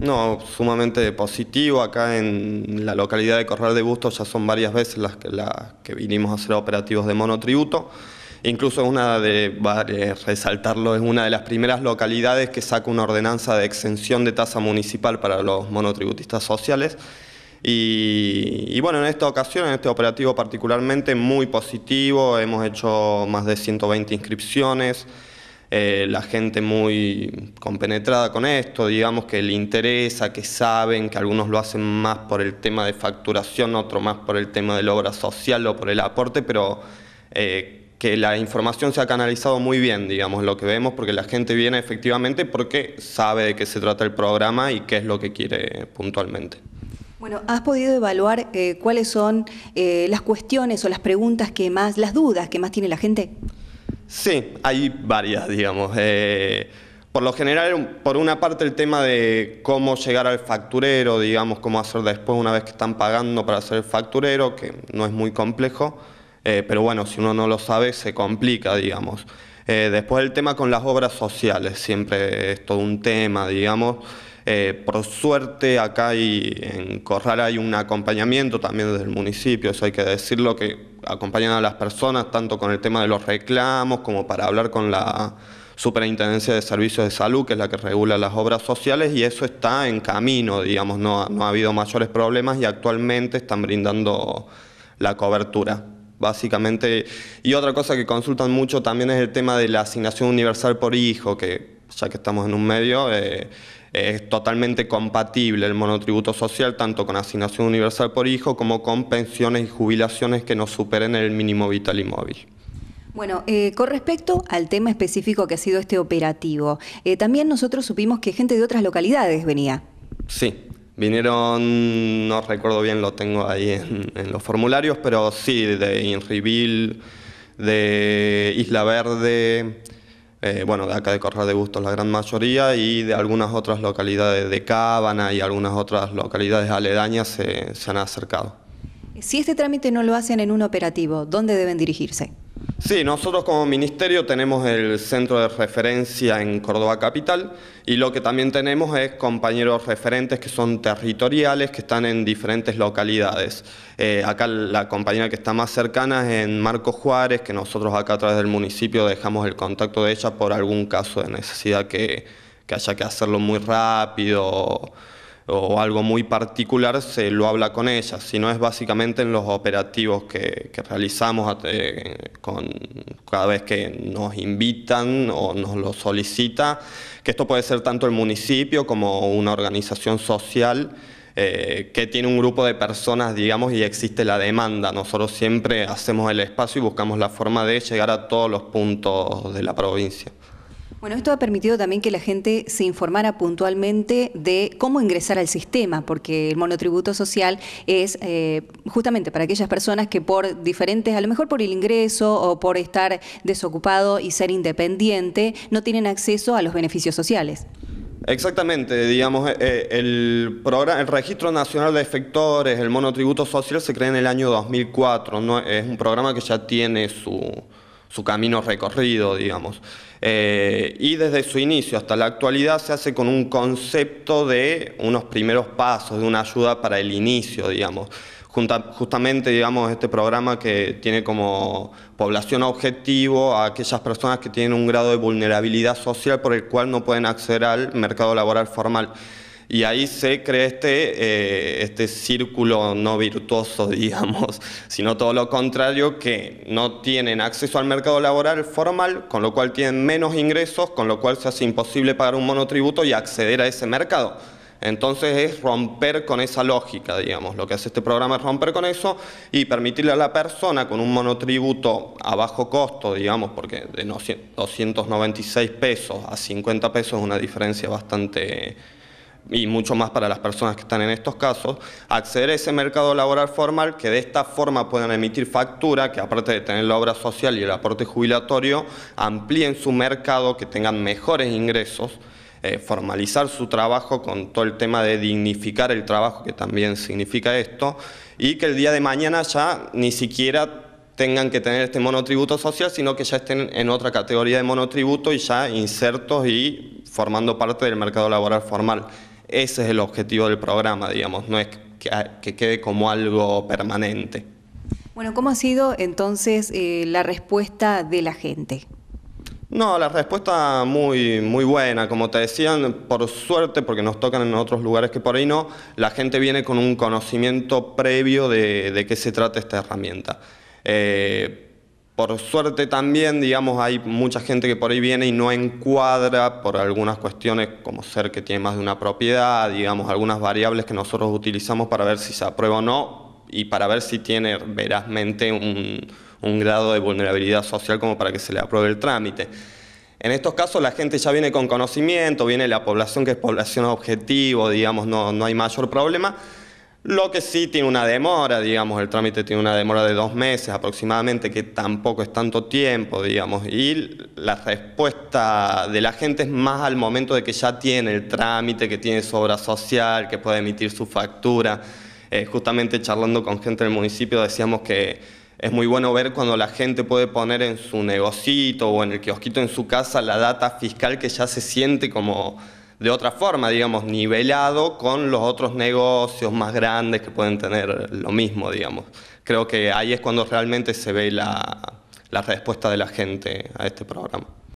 No, sumamente positivo. Acá en la localidad de Corral de Bustos ya son varias veces las que, las que vinimos a hacer operativos de monotributo. Incluso una de, eh, resaltarlo, es una de las primeras localidades que saca una ordenanza de exención de tasa municipal para los monotributistas sociales. Y, y, bueno, en esta ocasión, en este operativo particularmente, muy positivo, hemos hecho más de 120 inscripciones, eh, la gente muy compenetrada con esto, digamos que le interesa, que saben, que algunos lo hacen más por el tema de facturación, otro más por el tema de la obra social o por el aporte, pero eh, que la información se ha canalizado muy bien, digamos, lo que vemos, porque la gente viene efectivamente porque sabe de qué se trata el programa y qué es lo que quiere puntualmente. Bueno, ¿has podido evaluar eh, cuáles son las cuestiones o las preguntas que más, las dudas que más tiene la gente? Sí, hay varias, digamos. Eh, por lo general, por una parte el tema de cómo llegar al facturero, digamos, cómo hacer después una vez que están pagando para ser el facturero, que no es muy complejo, eh, pero bueno, si uno no lo sabe se complica, digamos. Eh, después el tema con las obras sociales, siempre es todo un tema, digamos. por suerte acá en Corral hay un acompañamiento también desde el municipio, eso hay que decirlo, que acompañan a las personas tanto con el tema de los reclamos como para hablar con la Superintendencia de Servicios de Salud, que es la que regula las obras sociales, y eso está en camino, digamos, no, ha habido mayores problemas y actualmente están brindando la cobertura básicamente. Y otra cosa que consultan mucho también es el tema de la asignación universal por hijo, que ya que estamos en un medio, eh, es totalmente compatible el monotributo social tanto con asignación universal por hijo como con pensiones y jubilaciones que no superen el mínimo vital y móvil. Bueno, eh, con respecto al tema específico que ha sido este operativo, eh, también nosotros supimos que gente de otras localidades venía. Sí, vinieron, no recuerdo bien, lo tengo ahí en, los formularios, pero sí, de Inribil, de Isla Verde, eh, bueno, de acá de Corral de Bustos la gran mayoría y de algunas otras localidades de Cábana y algunas otras localidades aledañas se han acercado. Si este trámite no lo hacen en un operativo, ¿dónde deben dirigirse? Sí, nosotros como ministerio tenemos el centro de referencia en Córdoba Capital y lo que también tenemos es compañeros referentes que son territoriales, que están en diferentes localidades. Eh, acá la compañera que está más cercana es en Marco Juárez, que nosotros acá a través del municipio dejamos el contacto de ella por algún caso de necesidad que haya que hacerlo muy rápido o algo muy particular, se lo habla con ella, sino es básicamente en los operativos que, realizamos eh, con, cada vez que nos invitan o nos lo solicita, que esto puede ser tanto el municipio como una organización social. Eh, que tiene un grupo de personas, digamos, y existe la demanda. Nosotros siempre hacemos el espacio y buscamos la forma de llegar a todos los puntos de la provincia. Bueno, esto ha permitido también que la gente se informara puntualmente de cómo ingresar al sistema, porque el monotributo social es eh, justamente para aquellas personas que por diferentes, a lo mejor por el ingreso o por estar desocupado y ser independiente, no tienen acceso a los beneficios sociales. Exactamente, digamos, eh, eh, el, programa, el Registro Nacional de Efectores, el monotributo social se crea en el año 2004, ¿no? es un programa que ya tiene su, su camino recorrido, digamos. Eh, y desde su inicio hasta la actualidad se hace con un concepto de unos primeros pasos, de una ayuda para el inicio, digamos. justamente, digamos, este programa que tiene como población objetivo a aquellas personas que tienen un grado de vulnerabilidad social por el cual no pueden acceder al mercado laboral formal. Y ahí se crea este, eh, este círculo no virtuoso, digamos, sino todo lo contrario, que no tienen acceso al mercado laboral formal, con lo cual tienen menos ingresos, con lo cual se hace imposible pagar un monotributo y acceder a ese mercado. Entonces es romper con esa lógica, digamos. Lo que hace este programa es romper con eso y permitirle a la persona con un monotributo a bajo costo, digamos, porque de 296 pesos a 50 pesos es una diferencia bastante y mucho más para las personas que están en estos casos, acceder a ese mercado laboral formal, que de esta forma puedan emitir factura, que aparte de tener la obra social y el aporte jubilatorio, amplíen su mercado, que tengan mejores ingresos, eh, formalizar su trabajo con todo el tema de dignificar el trabajo, que también significa esto, y que el día de mañana ya ni siquiera tengan que tener este monotributo social, sino que ya estén en otra categoría de monotributo y ya insertos y formando parte del mercado laboral formal. Ese es el objetivo del programa, digamos, no es que, quede como algo permanente. Bueno, ¿cómo ha sido entonces eh, la respuesta de la gente? No, la respuesta muy, muy buena. Como te decían, por suerte, porque nos tocan en otros lugares que por ahí no, la gente viene con un conocimiento previo de, qué se trata esta herramienta. Eh, por suerte también, digamos, hay mucha gente que por ahí viene y no encuadra por algunas cuestiones, como ser que tiene más de una propiedad, digamos, algunas variables que nosotros utilizamos para ver si se aprueba o no y para ver si tiene verazmente un, grado de vulnerabilidad social como para que se le apruebe el trámite. En estos casos la gente ya viene con conocimiento, viene la población que es población objetivo, digamos, no hay mayor problema, lo que sí tiene una demora, digamos, el trámite tiene una demora de dos meses aproximadamente, que tampoco es tanto tiempo, digamos, y la respuesta de la gente es más al momento de que ya tiene el trámite, que tiene su obra social, que puede emitir su factura. Eh, justamente charlando con gente del municipio decíamos que es muy bueno ver cuando la gente puede poner en su negocito o en el kiosquito en su casa la data fiscal que ya se siente como de otra forma, digamos, nivelado con los otros negocios más grandes que pueden tener lo mismo, digamos. Creo que ahí es cuando realmente se ve la, la respuesta de la gente a este programa.